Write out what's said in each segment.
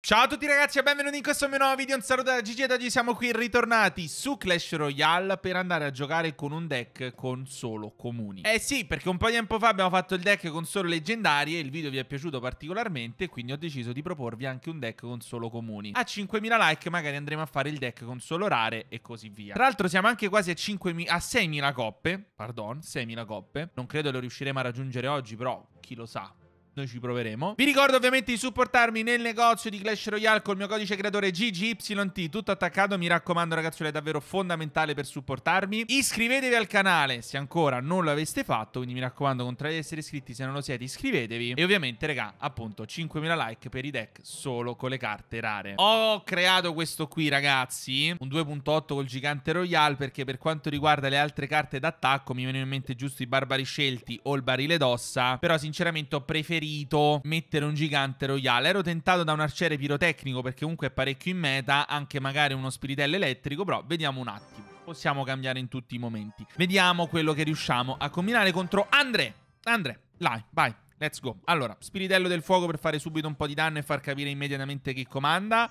Ciao a tutti ragazzi e benvenuti in questo mio nuovo video, un saluto da Gigi ed oggi siamo qui ritornati su Clash Royale per andare a giocare con un deck con solo comuni Eh sì, perché un po' di tempo fa abbiamo fatto il deck con solo leggendarie, il video vi è piaciuto particolarmente quindi ho deciso di proporvi anche un deck con solo comuni A 5.000 like magari andremo a fare il deck con solo rare e così via Tra l'altro siamo anche quasi a, 5.000, a 6.000 coppe, pardon, 6.000 coppe Non credo lo riusciremo a raggiungere oggi però chi lo sa noi ci proveremo. Vi ricordo ovviamente di supportarmi nel negozio di Clash Royale col mio codice creatore GGYT, tutto attaccato, mi raccomando ragazzi, è davvero fondamentale per supportarmi. Iscrivetevi al canale se ancora non lo aveste fatto, quindi mi raccomando, contrari di essere iscritti, se non lo siete iscrivetevi. E ovviamente, raga, appunto, 5.000 like per i deck solo con le carte rare. Ho creato questo qui, ragazzi, un 2.8 col gigante Royale, perché per quanto riguarda le altre carte d'attacco mi vengono in mente giusto i barbari scelti o il barile d'ossa, però sinceramente ho preferito preferito mettere un gigante royale. Ero tentato da un arciere pirotecnico perché comunque è parecchio in meta, anche magari uno spiritello elettrico, però vediamo un attimo. Possiamo cambiare in tutti i momenti. Vediamo quello che riusciamo a combinare contro Andre. Andre, vai, vai. Let's go. Allora, spiritello del fuoco per fare subito un po' di danno e far capire immediatamente chi comanda.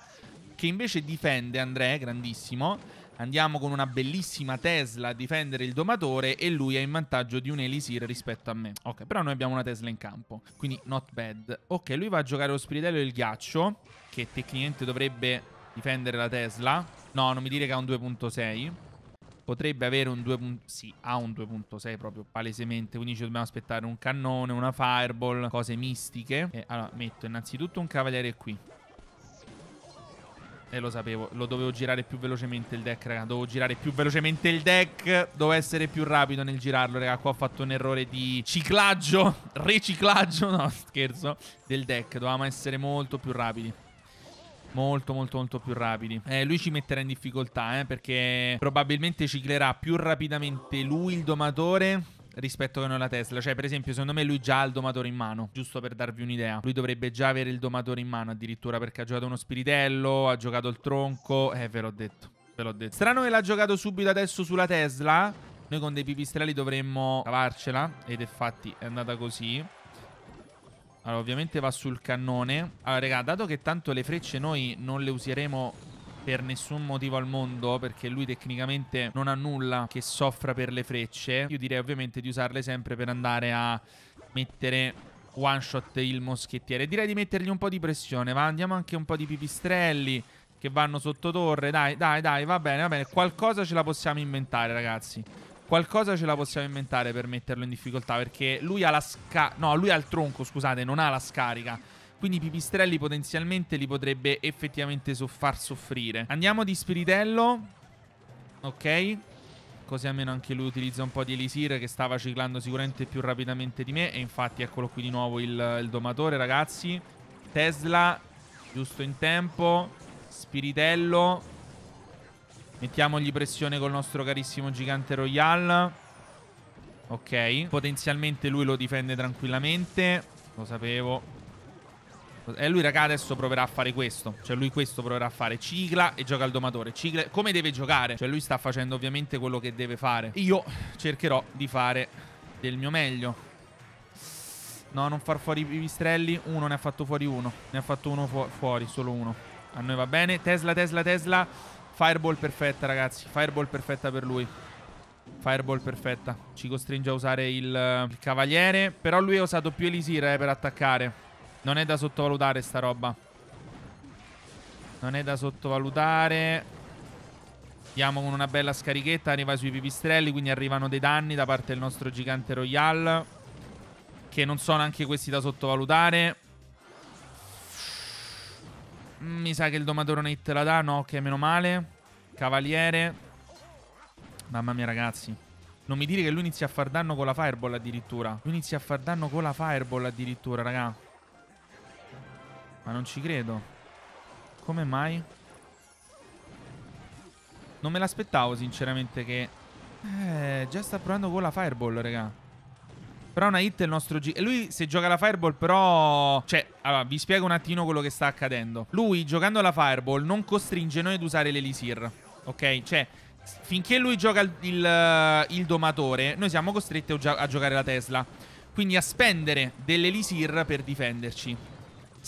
Che invece difende Andrea, grandissimo. Andiamo con una bellissima Tesla a difendere il domatore e lui è in vantaggio di un Elisir rispetto a me. Ok, però noi abbiamo una Tesla in campo, quindi not bad. Ok, lui va a giocare lo spiritello del ghiaccio, che tecnicamente dovrebbe difendere la Tesla. No, non mi dire che ha un 2.6. Potrebbe avere un 2.6. Sì, ha un 2.6 proprio palesemente. Quindi ci dobbiamo aspettare un cannone, una fireball, cose mistiche. E allora metto innanzitutto un cavaliere qui. E lo sapevo, lo dovevo girare più velocemente il deck, raga. Dovevo girare più velocemente il deck. Dovevo essere più rapido nel girarlo, raga. Qua ho fatto un errore di ciclaggio, riciclaggio, no, scherzo, del deck. Dovevamo essere molto più rapidi. Molto, molto, molto più rapidi. Eh, lui ci metterà in difficoltà, eh, perché probabilmente ciclerà più rapidamente lui il domatore rispetto che non la Tesla. Cioè, per esempio, secondo me lui già ha il domatore in mano, giusto per darvi un'idea. Lui dovrebbe già avere il domatore in mano addirittura perché ha giocato uno spiritello, ha giocato il tronco, eh ve l'ho detto. Ve l'ho detto. Strano che l'ha giocato subito adesso sulla Tesla. Noi con dei pipistrelli dovremmo cavarcela ed infatti è andata così. Allora, ovviamente va sul cannone. Allora, raga, dato che tanto le frecce noi non le useremo per nessun motivo al mondo, perché lui tecnicamente non ha nulla che soffra per le frecce, io direi ovviamente di usarle sempre per andare a mettere one shot il moschettiere. Direi di mettergli un po' di pressione, ma andiamo anche un po' di pipistrelli che vanno sotto torre. Dai, dai, dai, va bene, va bene. Qualcosa ce la possiamo inventare, ragazzi. Qualcosa ce la possiamo inventare per metterlo in difficoltà, perché lui ha la sca... No, lui ha il tronco, scusate, non ha la scarica quindi Pipistrelli potenzialmente li potrebbe effettivamente far soffrire. Andiamo di Spiritello, ok, così almeno anche lui utilizza un po' di Elisir che stava ciclando sicuramente più rapidamente di me e infatti eccolo qui di nuovo il, il domatore ragazzi. Tesla, giusto in tempo, Spiritello, mettiamogli pressione col nostro carissimo gigante Royal. Ok, potenzialmente lui lo difende tranquillamente, lo sapevo, e lui, raga, adesso proverà a fare questo. Cioè, lui questo proverà a fare. Cicla e gioca al domatore. Cicla. Come deve giocare? Cioè, lui sta facendo ovviamente quello che deve fare. Io cercherò di fare del mio meglio. No, non far fuori i pipistrelli. Uno ne ha fatto fuori uno. Ne ha fatto uno fu fuori, solo uno. A noi va bene. Tesla, Tesla, Tesla. Fireball perfetta, ragazzi. Fireball perfetta per lui. Fireball perfetta. Ci costringe a usare il, il cavaliere. Però lui ha usato più Elisir eh, per attaccare. Non è da sottovalutare sta roba. Non è da sottovalutare. Andiamo con una bella scarichetta. Arriva sui pipistrelli. Quindi arrivano dei danni da parte del nostro gigante Royal. Che non sono anche questi da sottovalutare. Mm, mi sa che il domatore non hit la dà. No, che meno male. Cavaliere. Mamma mia, ragazzi. Non mi dire che lui inizia a far danno con la fireball addirittura. Lui inizia a far danno con la fireball addirittura, raga. Ma non ci credo. Come mai? Non me l'aspettavo sinceramente che... Eh, già sta provando con la Fireball, raga. Però una hit è il nostro G. E lui se gioca la Fireball però... Cioè, allora, vi spiego un attimo quello che sta accadendo. Lui giocando la Fireball non costringe noi ad usare l'Elisir. Ok? Cioè, finché lui gioca il, il, il domatore, noi siamo costretti a, gio a giocare la Tesla. Quindi a spendere dell'Elisir per difenderci.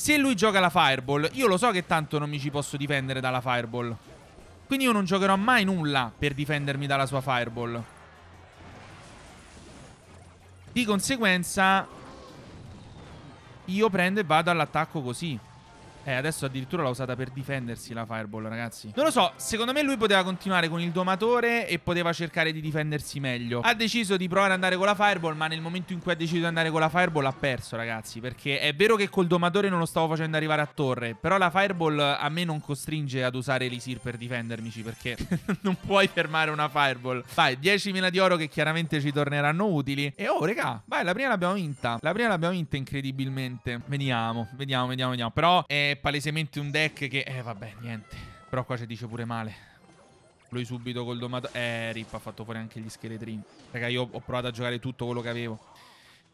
Se lui gioca la Fireball, io lo so che tanto non mi ci posso difendere dalla Fireball. Quindi io non giocherò mai nulla per difendermi dalla sua Fireball. Di conseguenza, io prendo e vado all'attacco così. Eh, adesso addirittura l'ha usata per difendersi la Fireball, ragazzi. Non lo so, secondo me lui poteva continuare con il domatore e poteva cercare di difendersi meglio. Ha deciso di provare ad andare con la Fireball, ma nel momento in cui ha deciso di andare con la Fireball ha perso, ragazzi. Perché è vero che col domatore non lo stavo facendo arrivare a torre, però la Fireball a me non costringe ad usare l'Isir per difendermici, perché non puoi fermare una Fireball. Vai, 10.000 di oro che chiaramente ci torneranno utili. E oh, regà, vai, la prima l'abbiamo vinta. La prima l'abbiamo vinta incredibilmente. Vediamo, vediamo, vediamo, vediamo. Però... Eh, palesemente un deck che... Eh, vabbè, niente. Però qua ci dice pure male. Lui subito col domato... Eh, Rip ha fatto fuori anche gli scheletrini. Raga, io ho provato a giocare tutto quello che avevo.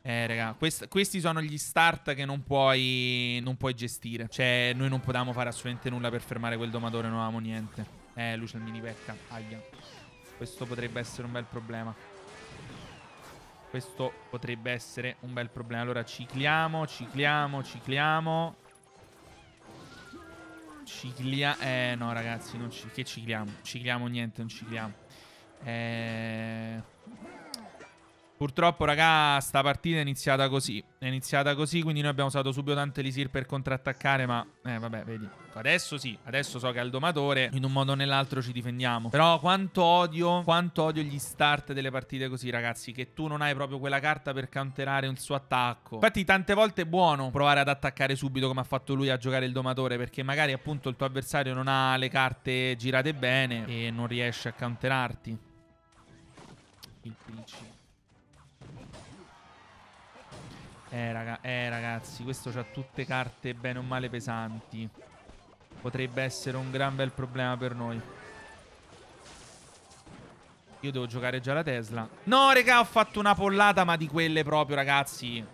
Eh, raga, quest questi sono gli start che non puoi, non puoi gestire. Cioè, noi non potevamo fare assolutamente nulla per fermare quel domatore, non avevamo niente. Eh, lui c'è il mini pecca. Aia. Questo potrebbe essere un bel problema. Questo potrebbe essere un bel problema. Allora, cicliamo, cicliamo, cicliamo. Ciglia... Eh, no, ragazzi, non ci... che cicliamo? Cicliamo niente, non cicliamo. Eh... Purtroppo, raga, sta partita è iniziata così. È iniziata così, quindi noi abbiamo usato subito tante lisir per contrattaccare, ma... Eh, vabbè, vedi. Adesso sì, adesso so che il domatore in un modo o nell'altro ci difendiamo. Però quanto odio, quanto odio gli start delle partite così, ragazzi, che tu non hai proprio quella carta per counterare un suo attacco. Infatti tante volte è buono provare ad attaccare subito come ha fatto lui a giocare il domatore, perché magari appunto il tuo avversario non ha le carte girate bene e non riesce a counterarti. Il principe. Eh, raga, eh, ragazzi, questo ha tutte carte bene o male pesanti. Potrebbe essere un gran bel problema per noi. Io devo giocare già la Tesla. No, raga, ho fatto una pollata, ma di quelle proprio, ragazzi.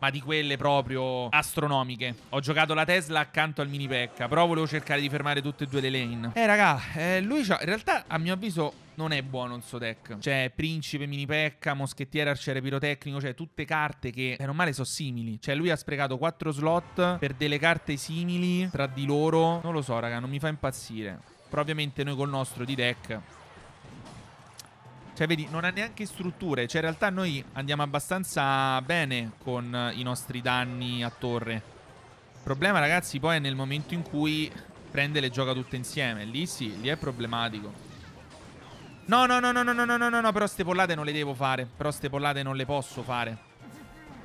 Ma di quelle proprio astronomiche. Ho giocato la Tesla accanto al mini pecca. Però volevo cercare di fermare tutte e due le lane. Eh, raga, eh, lui ha... In realtà, a mio avviso, non è buono il suo deck. Cioè, principe, mini pecca, moschettiere, arciere pirotecnico, cioè tutte carte che, bene o male, sono simili. Cioè, lui ha sprecato 4 slot per delle carte simili tra di loro. Non lo so, raga, non mi fa impazzire. Però ovviamente noi col nostro di deck cioè, vedi, non ha neanche strutture. Cioè, in realtà noi andiamo abbastanza bene con i nostri danni a torre. Il problema, ragazzi, poi è nel momento in cui prende e le gioca tutte insieme. Lì sì, lì è problematico. No, no, no, no, no, no, no, no, no, però ste pollate non le devo fare. Però ste pollate non le posso fare.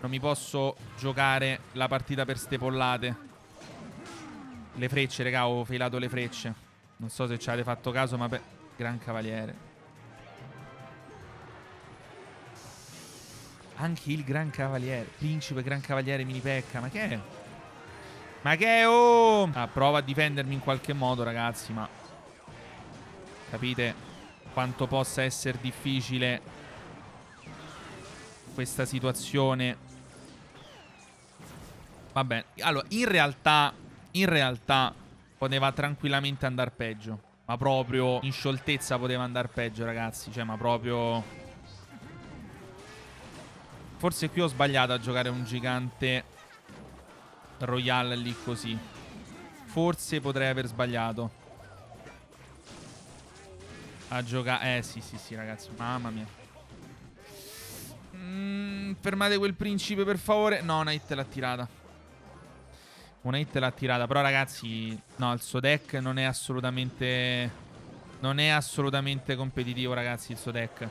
Non mi posso giocare la partita per ste pollate. Le frecce, raga, ho filato le frecce. Non so se ci avete fatto caso, ma... Beh, gran cavaliere. Anche il Gran Cavaliere. Principe Gran Cavaliere mini pecca. Ma che è? Ma che è? Oh! Ah, prova a difendermi in qualche modo, ragazzi, ma... Capite? quanto possa essere difficile questa situazione. Vabbè, allora, in realtà, in realtà poteva tranquillamente andare peggio. Ma proprio in scioltezza poteva andare peggio, ragazzi. Cioè, ma proprio... Forse qui ho sbagliato a giocare un gigante Royale lì così. Forse potrei aver sbagliato a giocare. Eh sì, sì, sì, ragazzi, mamma mia. Mm, fermate quel principe, per favore. No, una hit l'ha tirata. Una hit l'ha tirata. Però, ragazzi, no, il suo deck non è assolutamente. Non è assolutamente competitivo, ragazzi, il suo deck.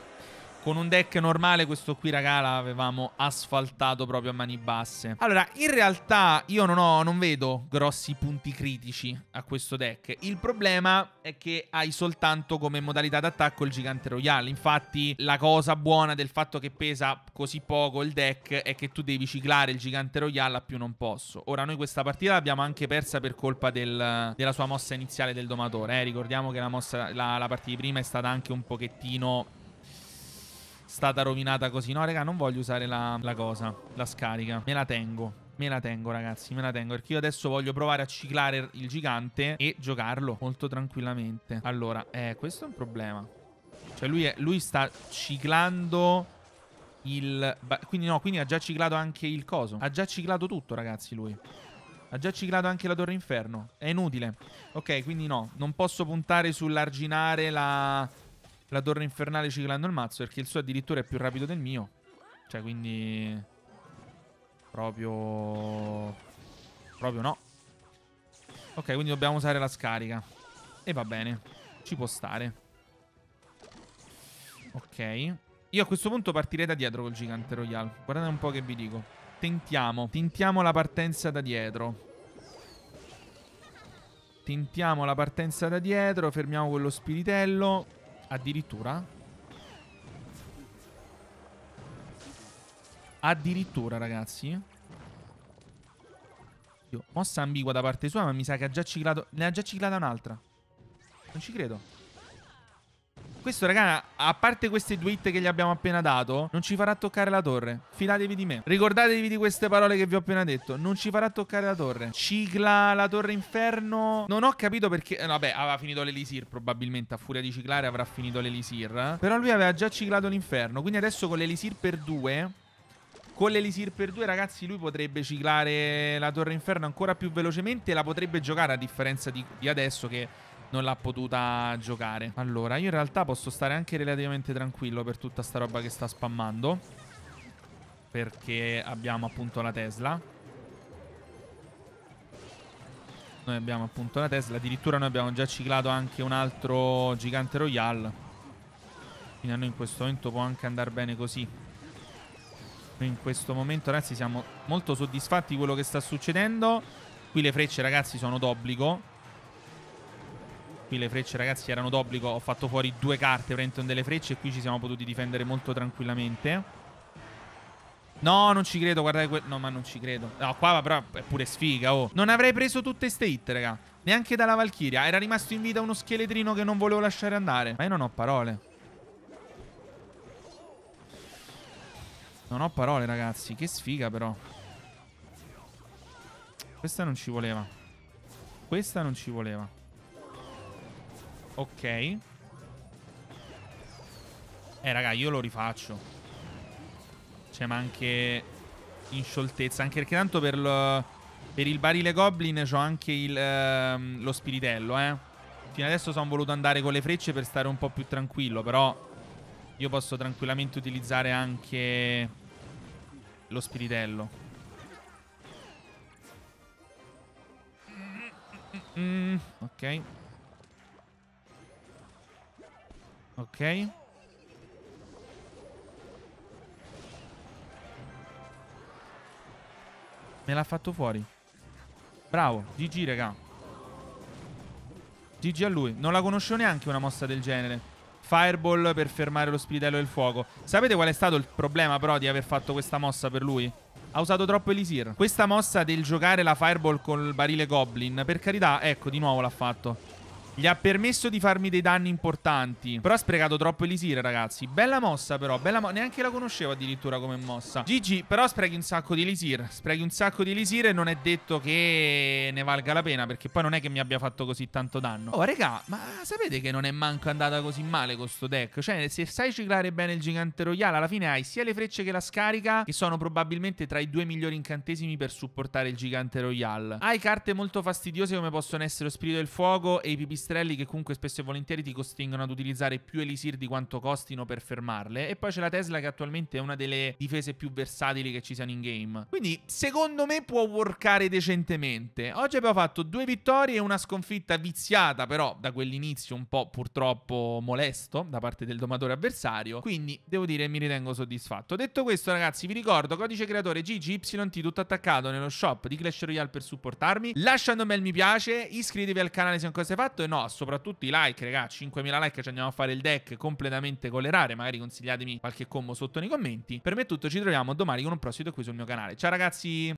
Con un deck normale questo qui, raga, l'avevamo asfaltato proprio a mani basse. Allora, in realtà io non, ho, non vedo grossi punti critici a questo deck. Il problema è che hai soltanto come modalità d'attacco il Gigante Royale. Infatti la cosa buona del fatto che pesa così poco il deck è che tu devi ciclare il Gigante Royale a più non posso. Ora, noi questa partita l'abbiamo anche persa per colpa del, della sua mossa iniziale del Domatore. Eh. Ricordiamo che la, mossa, la, la partita di prima è stata anche un pochettino stata rovinata così. No, raga, non voglio usare la, la cosa, la scarica. Me la tengo. Me la tengo ragazzi, me la tengo Perché io adesso voglio provare a ciclare il gigante E giocarlo molto tranquillamente Allora, eh, questo è un problema Cioè lui, è, lui sta ciclando il... Quindi no, quindi ha già ciclato anche il coso Ha già ciclato tutto ragazzi lui ha già ciclato anche la torre inferno. È inutile. Ok, quindi no. Non posso puntare sull'arginare la, la torre infernale ciclando il mazzo perché il suo addirittura è più rapido del mio. Cioè, quindi... Proprio... Proprio no. Ok, quindi dobbiamo usare la scarica. E va bene. Ci può stare. Ok. Io a questo punto partirei da dietro col gigante royale. Guardate un po' che vi dico. Tentiamo. Tentiamo la partenza da dietro. Tentiamo la partenza da dietro. Fermiamo quello spiritello. Addirittura Addirittura ragazzi Dio, Mossa ambigua da parte sua ma mi sa che ha già ciclato Ne ha già ciclata un'altra Non ci credo questo, raga, a parte queste due hit che gli abbiamo appena dato, non ci farà toccare la torre. Fidatevi di me. Ricordatevi di queste parole che vi ho appena detto. Non ci farà toccare la torre. Cicla la torre inferno. Non ho capito perché... Eh, vabbè, aveva finito l'elisir probabilmente. A furia di ciclare avrà finito l'elisir. Però lui aveva già ciclato l'inferno. Quindi adesso con l'elisir per due... Con l'elisir per due, ragazzi, lui potrebbe ciclare la torre inferno ancora più velocemente. la potrebbe giocare a differenza di, di adesso che non l'ha potuta giocare. Allora, io in realtà posso stare anche relativamente tranquillo per tutta sta roba che sta spammando. Perché abbiamo appunto la Tesla. Noi abbiamo appunto la Tesla. Addirittura noi abbiamo già ciclato anche un altro gigante Royale. Quindi a noi in questo momento può anche andare bene così. Noi in questo momento, ragazzi, siamo molto soddisfatti di quello che sta succedendo. Qui le frecce, ragazzi, sono d'obbligo qui le frecce ragazzi erano d'obbligo, ho fatto fuori due carte Brenton delle frecce e qui ci siamo potuti difendere molto tranquillamente. No, non ci credo, guardate que- No, ma non ci credo. No, qua però è pure sfiga, oh. Non avrei preso tutte ste hit, raga. Neanche dalla Valchiria. Era rimasto in vita uno scheletrino che non volevo lasciare andare. Ma io non ho parole. Non ho parole, ragazzi. Che sfiga, però. Questa non ci voleva. Questa non ci voleva. Ok. Eh, raga, io lo rifaccio. Cioè, ma anche in scioltezza. Anche perché tanto per, lo, per il barile goblin c'ho anche il, ehm, lo spiritello, eh. Fino adesso sono voluto andare con le frecce per stare un po' più tranquillo, però... Io posso tranquillamente utilizzare anche lo spiritello. Mm, mm, mm, mm. ok. Ok. Me l'ha fatto fuori. Bravo, GG raga. GG a lui. Non la conosco neanche una mossa del genere. Fireball per fermare lo spiritello del fuoco. Sapete qual è stato il problema però di aver fatto questa mossa per lui? Ha usato troppo Elisir. Questa mossa del giocare la Fireball col barile Goblin, per carità, ecco, di nuovo l'ha fatto. Gli ha permesso di farmi dei danni importanti. Però ha sprecato troppo Elisir, ragazzi. Bella mossa, però. Bella mo Neanche la conoscevo addirittura come mossa. GG, però sprechi un sacco di Elisir. Sprechi un sacco di Elisir e non è detto che ne valga la pena. Perché poi non è che mi abbia fatto così tanto danno. Oh, regà, ma sapete che non è manco andata così male con sto deck? Cioè, se sai ciclare bene il gigante royale, alla fine hai sia le frecce che la scarica, che sono probabilmente tra i due migliori incantesimi per supportare il gigante royale. Hai carte molto fastidiose come possono essere lo spirito del fuoco e i pipistrelli pipistrelli che comunque spesso e volentieri ti costringono ad utilizzare più elisir di quanto costino per fermarle. E poi c'è la Tesla che attualmente è una delle difese più versatili che ci siano in game. Quindi secondo me può workare decentemente. Oggi abbiamo fatto due vittorie e una sconfitta viziata però da quell'inizio un po' purtroppo molesto da parte del domatore avversario. Quindi devo dire mi ritengo soddisfatto. Detto questo ragazzi vi ricordo codice creatore GGYT tutto attaccato nello shop di Clash Royale per supportarmi. Lasciando un bel mi piace, iscrivetevi al canale se non cosa hai fatto e no, soprattutto i like, ragazzi, 5.000 like ci andiamo a fare il deck completamente con le rare, magari consigliatemi qualche combo sotto nei commenti. Per me è tutto, ci troviamo domani con un prossimo qui sul mio canale. Ciao ragazzi!